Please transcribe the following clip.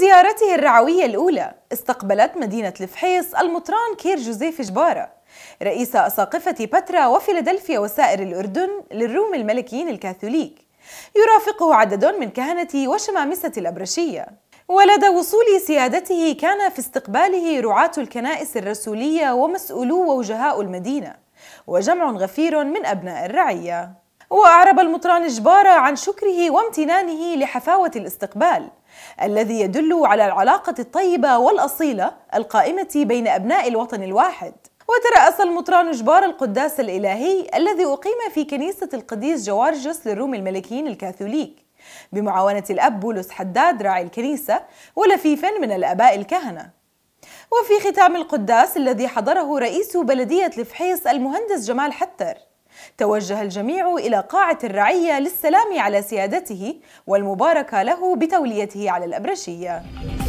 زيارته الرعوية الأولى استقبلت مدينة الفحيص المطران كير جوزيف جبارة رئيس أساقفة بترا وفيلادلفيا وسائر الأردن للروم الملكيين الكاثوليك يرافقه عدد من كهنة وشمامسة الأبرشية ولدى وصول سيادته كان في استقباله رعاة الكنائس الرسولية ومسؤولو ووجهاء المدينة وجمع غفير من أبناء الرعية وأعرب المطران جبارة عن شكره وامتنانه لحفاوة الاستقبال الذي يدل على العلاقة الطيبة والأصيلة القائمة بين أبناء الوطن الواحد وترأس المطران جبار القداس الإلهي الذي أقيم في كنيسة القديس جوارجس للروم الملكيين الكاثوليك بمعاونة الأب بولس حداد راعي الكنيسة ولفيفا من الأباء الكهنة وفي ختام القداس الذي حضره رئيس بلدية الفحيص المهندس جمال حتر توجه الجميع إلى قاعة الرعية للسلام على سيادته والمباركة له بتوليته على الأبرشية